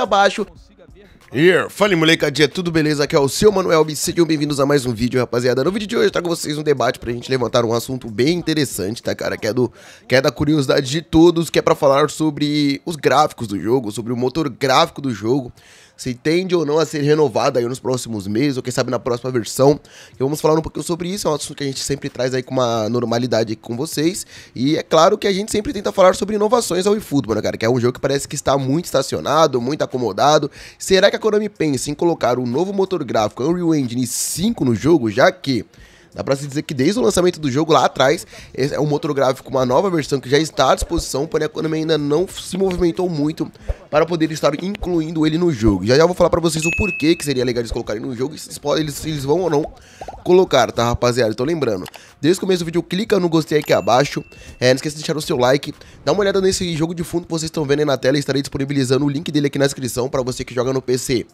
abaixo. moleque Fala molecadinha, tudo beleza? Aqui é o seu Manuel e sejam bem-vindos a mais um vídeo, rapaziada. No vídeo de hoje eu tá trago vocês um debate pra gente levantar um assunto bem interessante, tá, cara? Que é, do, que é da curiosidade de todos, que é pra falar sobre os gráficos do jogo, sobre o motor gráfico do jogo, se tende ou não a ser renovada aí nos próximos meses, ou quem sabe na próxima versão. E vamos falar um pouquinho sobre isso, é um assunto que a gente sempre traz aí com uma normalidade com vocês. E é claro que a gente sempre tenta falar sobre inovações ao eFootball, né, cara? Que é um jogo que parece que está muito estacionado, muito acomodado. Será que a Konami pensa em colocar um novo motor gráfico Unreal Engine 5 no jogo, já que Dá pra se dizer que desde o lançamento do jogo lá atrás, é um motor gráfico, uma nova versão que já está à disposição, porém a Konami ainda não se movimentou muito para poder estar incluindo ele no jogo. Já já vou falar para vocês o porquê que seria legal eles colocarem no jogo e se eles, eles vão ou não colocar, tá rapaziada? Então lembrando, desde o começo do vídeo clica no gostei aqui abaixo, é, não esqueça de deixar o seu like, dá uma olhada nesse jogo de fundo que vocês estão vendo aí na tela e estarei disponibilizando o link dele aqui na descrição para você que joga no PC.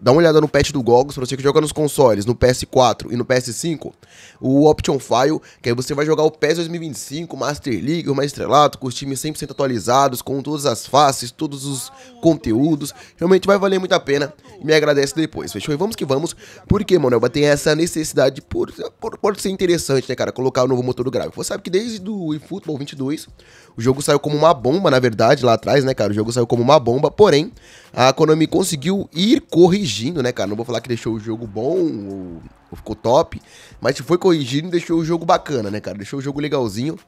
Dá uma olhada no patch do Gogs para você que joga nos consoles, no PS4 e no PS5 o Option File, que aí você vai jogar o PES 2025, Master League, mais estrelado, com os times 100% atualizados, com todas as faces, todos os conteúdos. Realmente vai valer muito a pena. Me agradece depois, fechou? E vamos que vamos, porque, mano, tem essa necessidade, por, por, pode ser interessante, né, cara, colocar o novo motor do gráfico. Você sabe que desde o eFootball 22, o jogo saiu como uma bomba, na verdade, lá atrás, né, cara? O jogo saiu como uma bomba, porém, a Konami conseguiu ir corrigindo, né, cara? Não vou falar que deixou o jogo bom ou ficou top, mas foi corrigindo e deixou o jogo bacana, né, cara? Deixou o jogo legalzinho.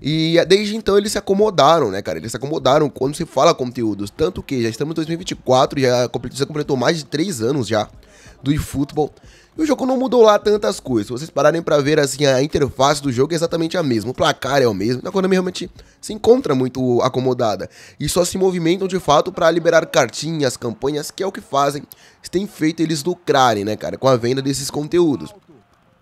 E desde então eles se acomodaram, né, cara? Eles se acomodaram quando se fala conteúdos. Tanto que já estamos em 2024, e já completou mais de 3 anos já do eFootball. E o jogo não mudou lá tantas coisas. Se vocês pararem para ver, assim, a interface do jogo é exatamente a mesma. O placar é o mesmo. É a economia realmente se encontra muito acomodada. E só se movimentam, de fato, para liberar cartinhas, campanhas, que é o que fazem. Se tem feito eles lucrarem, né, cara? Com a venda desses conteúdos.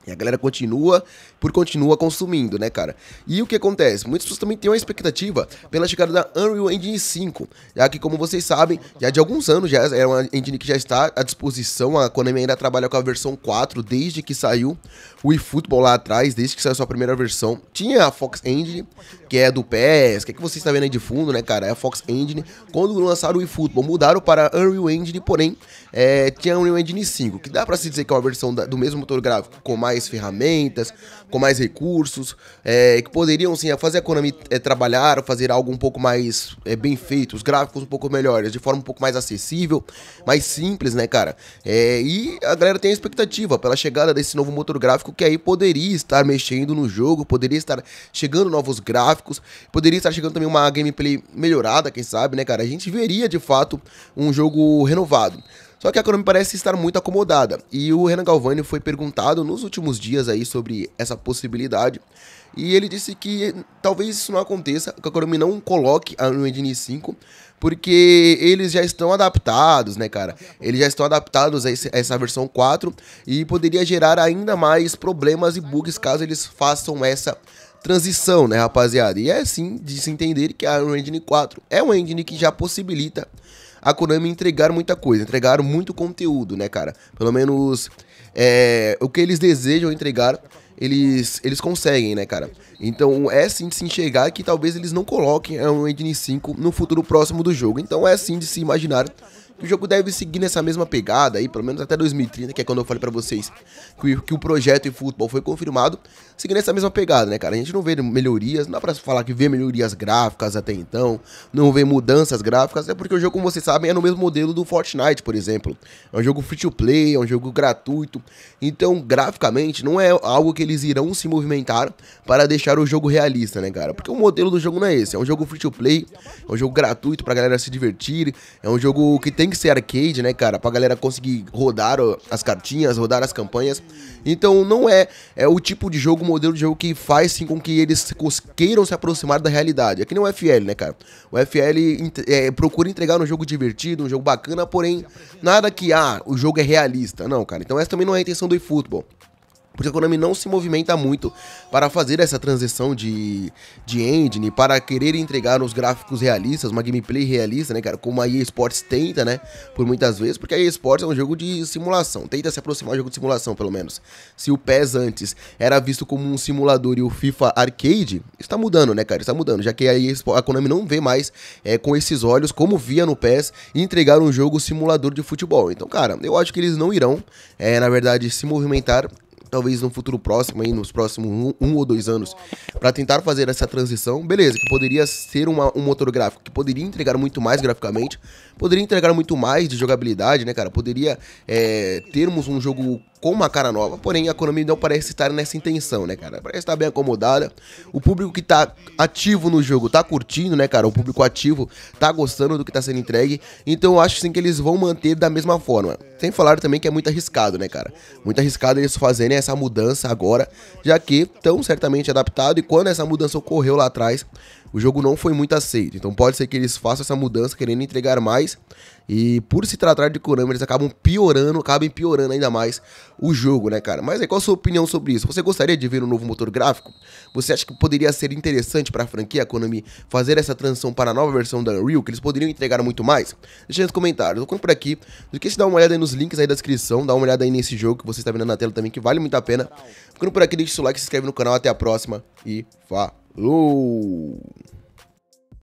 E a galera continua por continua consumindo, né, cara? E o que acontece? Muitas pessoas também têm uma expectativa pela chegada da Unreal Engine 5, já que, como vocês sabem, já de alguns anos já é uma engine que já está à disposição. A Konami ainda trabalha com a versão 4 desde que saiu o eFootball lá atrás, desde que saiu a sua primeira versão. Tinha a Fox Engine, que é do PES, que é que você está vendo aí de fundo, né, cara? É a Fox Engine. Quando lançaram o eFootball, mudaram para Unreal Engine, porém, é, tinha Unreal Engine 5, que dá para se dizer que é uma versão da, do mesmo motor gráfico, com mais ferramentas, com mais recursos, é, que poderiam sim fazer a Konami é, trabalhar, fazer algo um pouco mais é, bem feito, os gráficos um pouco melhores, de forma um pouco mais acessível, mais simples, né, cara? É, e a galera tem a expectativa pela chegada desse novo motor gráfico que aí poderia estar mexendo no jogo, poderia estar chegando novos gráficos, poderia estar chegando também uma gameplay melhorada, quem sabe, né, cara? A gente veria de fato um jogo renovado. Só que a Konami parece estar muito acomodada, e o Renan Galvani foi perguntado nos últimos dias aí sobre essa possibilidade, e ele disse que talvez isso não aconteça, que a Konami não coloque a Unreal 5, porque eles já estão adaptados, né, cara? Eles já estão adaptados a, esse, a, essa versão 4 e poderia gerar ainda mais problemas e bugs caso eles façam essa transição, né, rapaziada? E é assim de se entender que a Unreal Engine 4 é uma engine que já possibilita a Konami entregaram muita coisa, entregaram muito conteúdo, né, cara? Pelo menos é, o que eles desejam entregar, eles, eles conseguem, né, cara? Então é sim de se enxergar que talvez eles não coloquem a Engine 5 no futuro próximo do jogo. Então é sim de se imaginar que o jogo deve seguir nessa mesma pegada aí, pelo menos até 2030, que é quando eu falei pra vocês que, que o projeto em futebol foi confirmado, seguindo essa mesma pegada, né, cara? A gente não vê melhorias, não dá pra falar que vê melhorias gráficas até então, não vê mudanças gráficas, é porque o jogo, como vocês sabem, é no mesmo modelo do Fortnite, por exemplo. É um jogo free to play, é um jogo gratuito, então graficamente não é algo que eles irão se movimentar para deixar o jogo realista, né, cara? Porque o modelo do jogo não é esse, é um jogo free to play, é um jogo gratuito pra galera se divertir, é um jogo que tem tem que ser arcade, né, cara? Pra galera conseguir rodar as cartinhas, rodar as campanhas. Então não é, é o tipo de jogo, o modelo de jogo que faz sim com que eles queiram se aproximar da realidade. É que nem o FL, né, cara? O FL é, procura entregar um jogo divertido, um jogo bacana, porém nada que, ah, o jogo é realista. Não, cara. Então essa também não é a intenção do eFootball. Porque a Konami não se movimenta muito para fazer essa transição de, de engine, para querer entregar uns gráficos realistas, uma gameplay realista, né, cara? Como a EA Sports tenta, né? Por muitas vezes, porque a EA Sports é um jogo de simulação, tenta se aproximar de um jogo de simulação, pelo menos. Se o PES antes era visto como um simulador e o FIFA arcade, está mudando, né, cara? Está mudando, já que a, EA, a Konami não vê mais é, com esses olhos, como via no PES, entregar um jogo simulador de futebol. Então, cara, eu acho que eles não irão, é, na verdade, se movimentar talvez num futuro próximo, aí, nos próximos um, um ou dois anos, para tentar fazer essa transição, beleza, que poderia ser uma, um motor gráfico que poderia entregar muito mais graficamente, poderia entregar muito mais de jogabilidade, né, cara? Poderia é, termos um jogo com uma cara nova, porém a Konami não parece estar nessa intenção, né, cara? Parece estar bem acomodada. O público que tá ativo no jogo tá curtindo, né, cara? O público ativo tá gostando do que tá sendo entregue. Então eu acho sim que eles vão manter da mesma forma. Sem falar também que é muito arriscado, né, cara? Muito arriscado eles fazerem essa mudança agora, já que tão certamente adaptado e quando essa mudança ocorreu lá atrás, o jogo não foi muito aceito. Então pode ser que eles façam essa mudança querendo entregar mais e por se tratar de Kurama, eles acabam piorando, acabam piorando ainda mais o jogo, né, cara? Mas aí, qual a sua opinião sobre isso? Você gostaria de ver um novo motor gráfico? Você acha que poderia ser interessante para a franquia Konami fazer essa transição para a nova versão da Unreal, que eles poderiam entregar muito mais? Deixa nos comentários. Eu conto por aqui. Do que se dar uma olhada aí no nos links aí da descrição, dá uma olhada aí nesse jogo que você está vendo na tela também, que vale muito a pena. Ficando por aqui, deixa o seu like, se inscreve no canal, até a próxima e falou!